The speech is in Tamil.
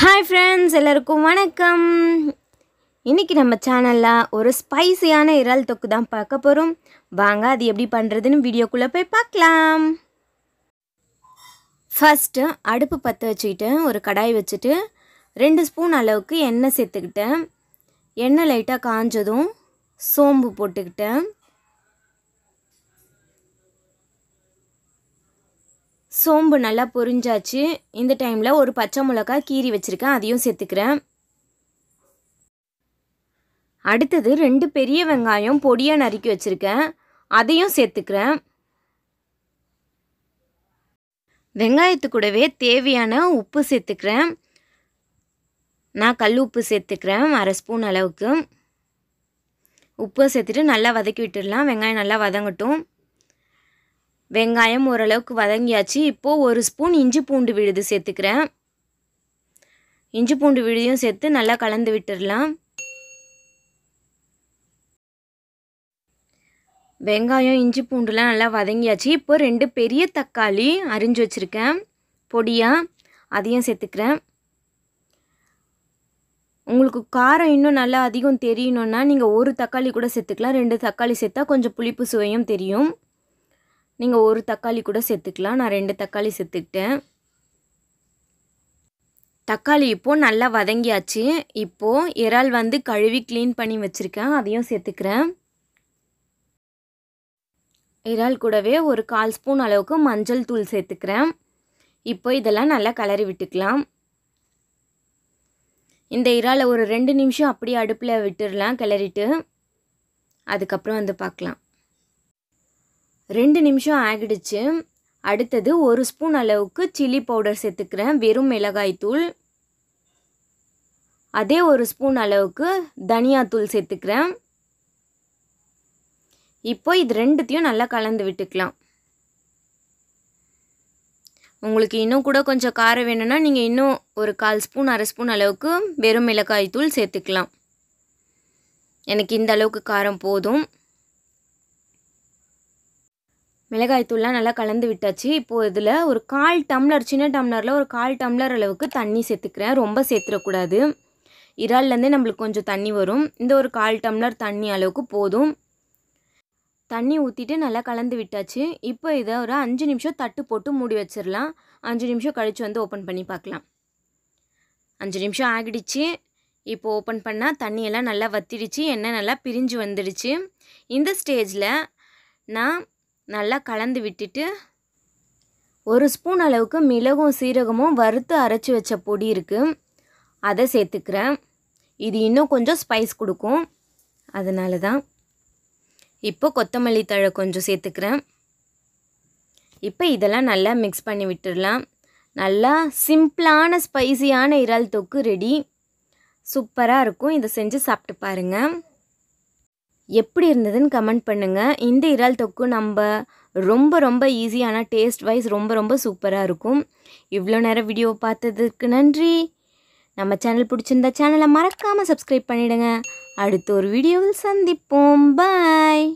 ஹாய் ஃப்ரெண்ட்ஸ் எல்லோருக்கும் வணக்கம் இன்றைக்கி நம்ம சேனலில் ஒரு ஸ்பைசியான இறால் தொக்கு தான் பார்க்க போகிறோம் வாங்க அது எப்படி பண்ணுறதுன்னு வீடியோக்குள்ளே போய் பார்க்கலாம் ஃபஸ்ட்டு அடுப்பு பற்ற வச்சுக்கிட்டு ஒரு கடாய் வச்சுட்டு ரெண்டு ஸ்பூன் அளவுக்கு எண்ணெய் சேர்த்துக்கிட்டேன் எண்ணெய் லைட்டாக காஞ்சதும் சோம்பு போட்டுக்கிட்டேன் சோம்பு நல்லா பொரிஞ்சாச்சு இந்த டைமில் ஒரு பச்சை மிளகா கீரி வச்சுருக்கேன் அதையும் சேர்த்துக்கிறேன் அடுத்தது ரெண்டு பெரிய வெங்காயம் பொடியாக நறுக்கி வச்சுருக்கேன் அதையும் சேர்த்துக்கிறேன் வெங்காயத்து கூடவே தேவையான உப்பு சேர்த்துக்கிறேன் நான் கல் உப்பு சேர்த்துக்கிறேன் அரை ஸ்பூன் அளவுக்கு உப்பு சேர்த்துட்டு நல்லா வதக்கி விட்டுடலாம் வெங்காயம் நல்லா வதங்கட்டும் வெங்காயம் ஓரளவுக்கு வதங்கியாச்சு இப்போது ஒரு ஸ்பூன் இஞ்சி பூண்டு விழுது சேர்த்துக்கிறேன் இஞ்சி பூண்டு விழுதியும் சேர்த்து நல்லா கலந்து விட்டுடலாம் வெங்காயம் இஞ்சி பூண்டுலாம் நல்லா வதங்கியாச்சு இப்போ ரெண்டு பெரிய தக்காளி அரிஞ்சு வச்சுருக்கேன் பொடியாக அதையும் சேர்த்துக்கிறேன் உங்களுக்கு காரம் இன்னும் நல்லா அதிகம் தெரியணுன்னா நீங்கள் ஒரு தக்காளி கூட சேர்த்துக்கலாம் ரெண்டு தக்காளி சேர்த்தா கொஞ்சம் புளிப்பு சுவையும் தெரியும் நீங்கள் ஒரு தக்காளி கூட சேர்த்துக்கலாம் நான் ரெண்டு தக்காளி சேர்த்துக்கிட்டேன் தக்காளி இப்போது நல்லா வதங்கியாச்சு இப்போது இறால் வந்து கழுவி க்ளீன் பண்ணி வச்சுருக்கேன் அதையும் சேர்த்துக்கிறேன் இறால் கூடவே ஒரு கால் ஸ்பூன் அளவுக்கு மஞ்சள் தூள் சேர்த்துக்கிறேன் இப்போ இதெல்லாம் நல்லா கலரி விட்டுக்கலாம் இந்த இறாலை ஒரு ரெண்டு நிமிஷம் அப்படியே அடுப்பில் விட்டுடலாம் கிளறிட்டு அதுக்கப்புறம் வந்து பார்க்கலாம் ரெண்டு நிமிஷம் ஆகிடுச்சு அடுத்தது ஒரு ஸ்பூன் அளவுக்கு சில்லி பவுடர் சேர்த்துக்கிறேன் வெறும் மிளகாய்த்தூள் அதே ஒரு ஸ்பூன் அளவுக்கு தனியாத்தூள் சேர்த்துக்கிறேன் இப்போ இது ரெண்டுத்தையும் நல்லா கலந்து விட்டுக்கலாம் உங்களுக்கு இன்னும் கூட கொஞ்சம் காரம் வேணும்னா நீங்கள் இன்னும் ஒரு கால் ஸ்பூன் அரை ஸ்பூன் அளவுக்கு வெறும் மிளகாய் தூள் சேர்த்துக்கலாம் எனக்கு இந்த அளவுக்கு காரம் போதும் மிளகாய் தூள்லாம் நல்லா கலந்து விட்டாச்சு இப்போது இதில் ஒரு கால் டம்ளர் சின்ன டம்ளரில் ஒரு கால் டம்ளர் அளவுக்கு தண்ணி சேர்த்துக்கிறேன் ரொம்ப சேர்த்துடக்கூடாது இறால்லேருந்தே நம்மளுக்கு கொஞ்சம் தண்ணி வரும் இந்த ஒரு கால் டம்ளர் தண்ணி அளவுக்கு போதும் தண்ணி ஊற்றிட்டு நல்லா கலந்து விட்டாச்சு இப்போ இதை ஒரு அஞ்சு நிமிஷம் தட்டு போட்டு மூடி வச்சிடலாம் அஞ்சு நிமிஷம் கழித்து வந்து ஓப்பன் பண்ணி பார்க்கலாம் அஞ்சு நிமிஷம் ஆகிடுச்சு இப்போ ஓப்பன் பண்ணால் தண்ணியெல்லாம் நல்லா வத்திடுச்சு எண்ணெய் நல்லா பிரிஞ்சு வந்துடுச்சு இந்த ஸ்டேஜில் நான் நல்லா கலந்து விட்டுட்டு ஒரு ஸ்பூன் அளவுக்கு மிளகும் சீரகமும் வறுத்து அரைச்சி வச்ச பொடி இருக்குது அதை சேர்த்துக்கிறேன் இது இன்னும் கொஞ்சம் ஸ்பைஸ் கொடுக்கும் அதனால தான் இப்போ கொத்தமல்லி தழை கொஞ்சம் சேர்த்துக்கிறேன் இப்போ இதெல்லாம் நல்லா மிக்ஸ் பண்ணி விட்டுடலாம் நல்லா சிம்பிளான ஸ்பைசியான இறால் தொக்கு ரெடி சூப்பராக இருக்கும் இதை செஞ்சு சாப்பிட்டு பாருங்கள் எப்படி இருந்ததுன்னு கமெண்ட் பண்ணுங்கள் இந்த இறால் தொக்கு நம்ம ரொம்ப ரொம்ப ஈஸியான டேஸ்ட் வைஸ் ரொம்ப ரொம்ப சூப்பராக இருக்கும் இவ்வளோ நேரம் வீடியோ பார்த்ததுக்கு நன்றி நம்ம சேனல் பிடிச்சிருந்தா சேனலை மறக்காமல் சப்ஸ்கிரைப் பண்ணிவிடுங்க அடுத்த ஒரு வீடியோவில் சந்திப்போம் பாய்